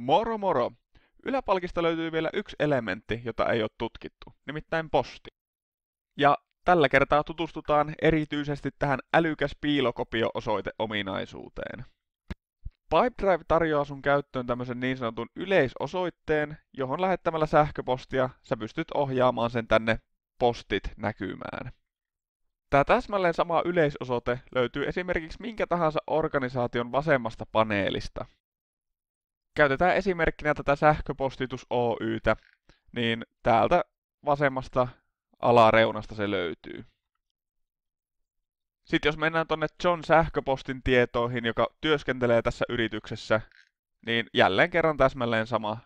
Moro moro! Yläpalkista löytyy vielä yksi elementti, jota ei ole tutkittu, nimittäin posti. Ja tällä kertaa tutustutaan erityisesti tähän älykäs piilokopio-osoiteominaisuuteen. Pipedrive tarjoaa sun käyttöön tämmöisen niin sanotun yleisosoitteen, johon lähettämällä sähköpostia sä pystyt ohjaamaan sen tänne postit näkymään. Tämä täsmälleen sama yleisosoite löytyy esimerkiksi minkä tahansa organisaation vasemmasta paneelista – käytetään esimerkkinä tätä sähköpostitus Oytä, niin täältä vasemmasta alareunasta se löytyy. Sitten jos mennään tuonne John sähköpostin tietoihin, joka työskentelee tässä yrityksessä, niin jälleen kerran täsmälleen sama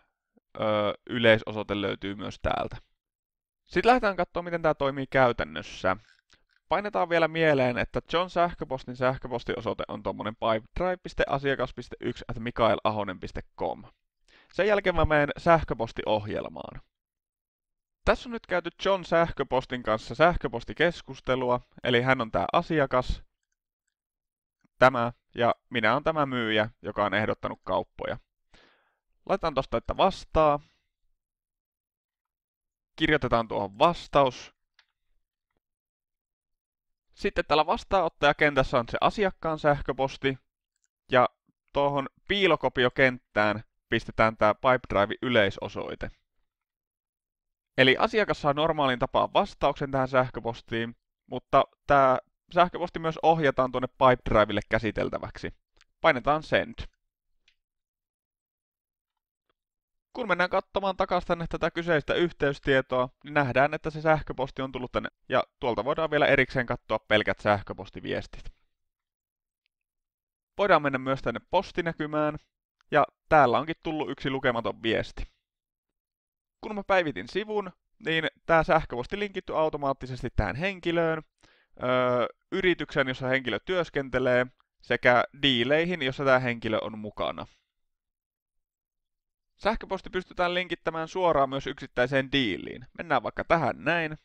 ö, yleisosoite löytyy myös täältä. Sitten lähdetään katsomaan, miten tämä toimii käytännössä painetaan vielä mieleen, että John Sähköpostin sähköpostiosoite on tuommoinen pipedrive.asiakas.1.mikaelahonen.com. Sen jälkeen mä menen sähköpostiohjelmaan. Tässä on nyt käyty John Sähköpostin kanssa sähköpostikeskustelua, eli hän on tämä asiakas, tämä ja minä on tämä myyjä, joka on ehdottanut kauppoja. Laitetaan tosta, että vastaa. Kirjoitetaan tuohon vastaus, sitten täällä vastaanottajakentässä on se asiakkaan sähköposti, ja tuohon piilokopiokenttään pistetään tämä Pipedrive yleisosoite. Eli asiakas saa normaalin tapaan vastauksen tähän sähköpostiin, mutta tämä sähköposti myös ohjataan tuonne Pipedriville käsiteltäväksi. Painetaan Send. Kun mennään katsomaan takaisin tänne tätä kyseistä yhteystietoa, niin nähdään, että se sähköposti on tullut tänne, ja tuolta voidaan vielä erikseen katsoa pelkät sähköpostiviestit. Voidaan mennä myös tänne postinäkymään, ja täällä onkin tullut yksi lukematon viesti. Kun mä päivitin sivun, niin tämä sähköposti linkittyi automaattisesti tähän henkilöön, öö, yritykseen, jossa henkilö työskentelee, sekä diileihin, jossa tämä henkilö on mukana. Sähköposti pystytään linkittämään suoraan myös yksittäiseen diiliin. Mennään vaikka tähän näin.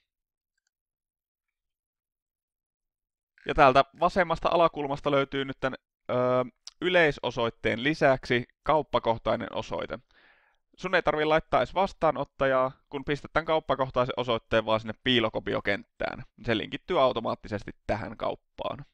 Ja täältä vasemmasta alakulmasta löytyy nyt tämän öö, yleisosoitteen lisäksi kauppakohtainen osoite. Sun ei tarvitse laittaa edes vastaanottajaa, kun pistät tämän kauppakohtaisen osoitteen vaan sinne piilokopiokenttään. Se linkittyy automaattisesti tähän kauppaan.